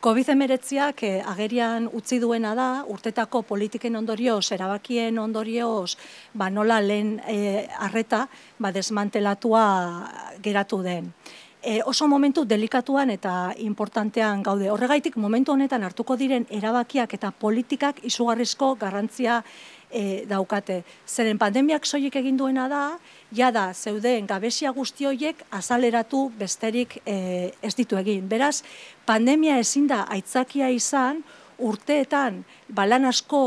COVID-19 eh, agerian utzi duena da, urtetako politiken ondorioz, erabakien ondorioz, ba, nola lehen eh, arreta ba, desmantelatua geratu den. E, oso momentu delikatuan eta importantean gaude. Horregaitik momentu honetan hartuko diren erabakiak eta politikak izugarrizko garrantzia daukate. Zeren pandemiak soilik egin duena da, jada zeuden gabesia guzti horiek azaleratu besterik eh, ez ditu egin. Beraz, pandemia ezin da aitzakia izan urteetan ba, lan, asko,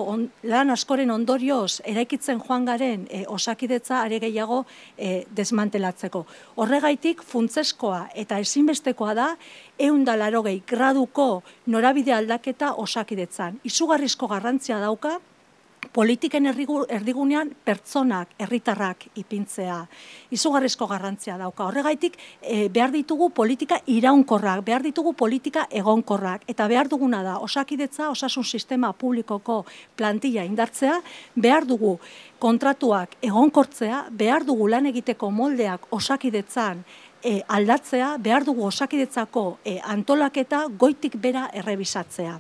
lan askoren ondorioz eraikitzen joan garen eh, osakidetza are gehiago eh, desmantelatzeko. Horregaitik funtzeskoa eta ezinbestekoa da eundalarogei graduko norabide aldaketa osakidetzan. Izugarrizko garrantzia dauka, politiken erdigunean pertsonak, herritarrak ipintzea izugarrizko garrantzia dauka. Horregaitik, e, behar ditugu politika iraunkorrak, behar ditugu politika egonkorrak, eta behar duguna da, osakidetza, osasun sistema publikoko plantilla indartzea, behar dugu kontratuak egonkortzea, behar dugu lan egiteko moldeak osakidetzan eh, aldatzea, behar dugu osakidetzako eh, antolaketa goitik bera errebisatzea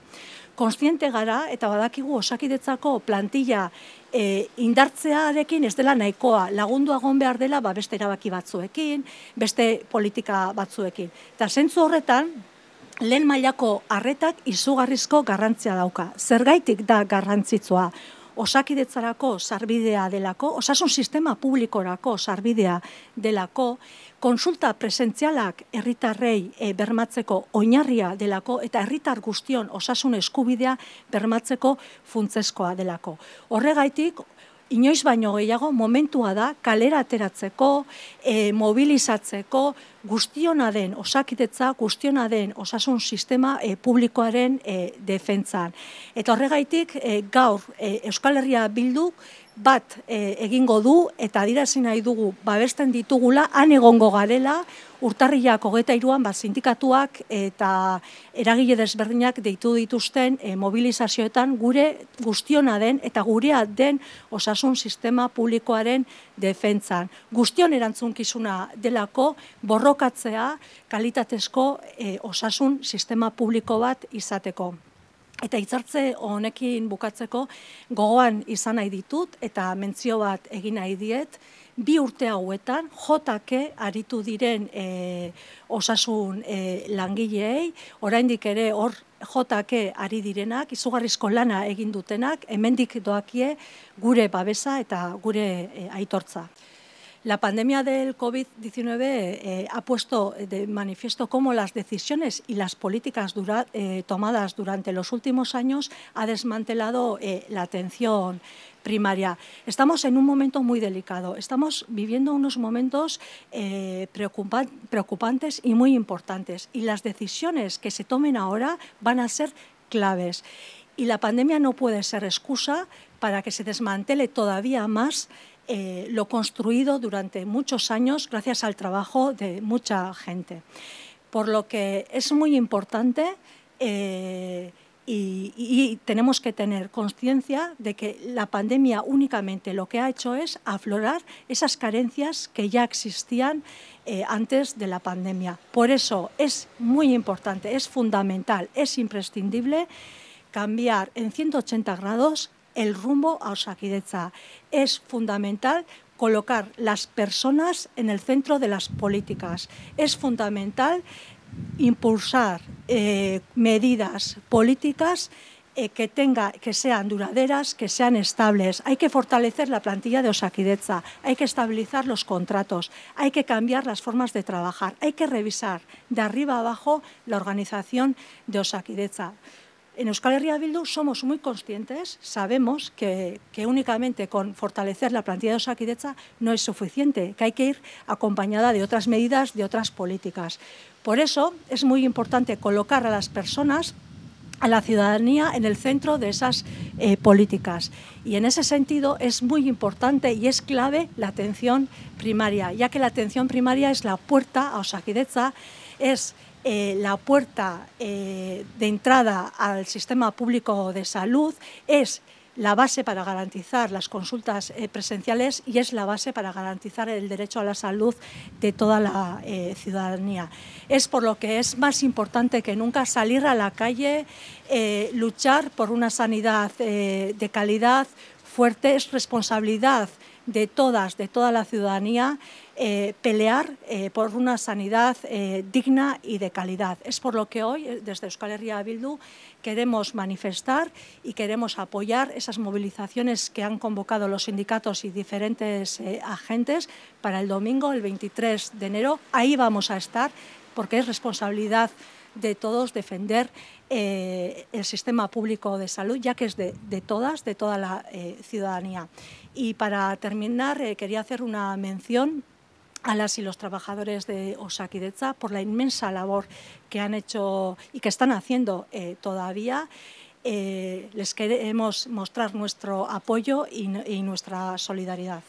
konstiente gara eta badakigu osakidetzako plantilla e, indartzearekin ez dela nahikoa lagundu agon behar dela ba, beste erabaki batzuekin, beste politika batzuekin. Eta zentzu horretan, lehen mailako harretak izugarrizko garrantzia dauka. Zergaitik da garrantzitsua? osakidetzarako sarbidea delako, osasun sistema publikorako sarbidea delako, konsulta presentzialak herritarrei eh, bermatzeko oinarria delako eta herritar guztion osasun eskubidea bermatzeko funtzeskoa delako. Horregaitik, inoiz baino gehiago momentua da kalera ateratzeko, e, mobilizatzeko, guztiona den osakitetza, guztiona den osasun sistema e, publikoaren e, eh, defentzan. Eta horregaitik e, gaur e, Euskal Herria Bilduk bat e, egingo du eta adierazi nahi dugu babesten ditugula han egongo garela urtarrilak 23an ba sindikatuak eta eragile desberdinak deitu dituzten e, mobilizazioetan gure guztiona den eta gurea den osasun sistema publikoaren defentsan guztion erantzunkizuna delako borrokatzea kalitatezko e, osasun sistema publiko bat izateko Eta itzartze honekin bukatzeko gogoan izan nahi ditut eta mentzio bat egin nahi diet, bi urte hauetan JK aritu diren e, osasun e, langileei, oraindik ere hor JK ari direnak, izugarrizko lana egin dutenak, hemendik doakie gure babesa eta gure e, aitortza. La pandemia del COVID-19 eh, ha puesto de manifiesto cómo las decisiones y las políticas eh, tomadas durante los últimos años ha desmantelado eh, la atención primaria. Estamos en un momento muy delicado, estamos viviendo unos momentos preocupantes y muy importantes y las decisiones que se tomen ahora van a ser claves y la pandemia no puede ser excusa para que se desmantele todavía más eh, lo construido durante muchos años gracias al trabajo de mucha gente. Por lo que es muy importante eh, y, tenemos que tener conciencia de que la pandemia únicamente lo que ha hecho es aflorar esas carencias que ya existían eh, antes de la pandemia. Por eso es muy importante, es fundamental, es imprescindible cambiar en 180 grados el rumbo a Osakidetza. Es fundamental colocar las personas en el centro de las políticas. Es fundamental impulsar eh, medidas políticas eh, que, que sean duraderas, que sean estables. Hay que fortalecer la plantilla de Osakidetza, hay que estabilizar los contratos, hay que cambiar las formas de trabajar, hay que revisar de arriba abajo la organización de Osakidetza. En Euskal Herria Bildu somos muy conscientes, sabemos que, únicamente con fortalecer la plantilla de Osakidecha no es suficiente, que hay que ir acompañada de otras medidas, de otras políticas. Por eso es muy importante colocar a las personas a la ciudadanía en el centro de esas eh, políticas. Y en ese sentido es muy importante y es clave la atención primaria, ya que la atención primaria es la puerta a Osakidetza, es eh, la puerta eh, de entrada al sistema público de salud, es la base para garantizar las consultas eh, presenciales y es la base para garantizar el derecho a la salud de toda la ciudadanía. Es por lo que es más importante que nunca salir a la calle, luchar por una sanidad de calidad fuerte, es responsabilidad de todas, de toda la ciudadanía, eh, pelear eh, por una sanidad eh, digna y de calidad. Es por lo que hoy, desde Euskal Herria Bildu, queremos manifestar y queremos apoyar esas movilizaciones que han convocado los sindicatos y diferentes agentes para el domingo, el 23 de enero. Ahí vamos a estar porque es responsabilidad de todos defender eh, el sistema público de salud, ya que es de, todas, de toda la eh, ciudadanía. Y para terminar, eh, quería hacer una mención a las y los trabajadores de Osakidecha por la inmensa labor que han hecho y que están haciendo todavía. les queremos mostrar nuestro apoyo y nuestra solidaridad.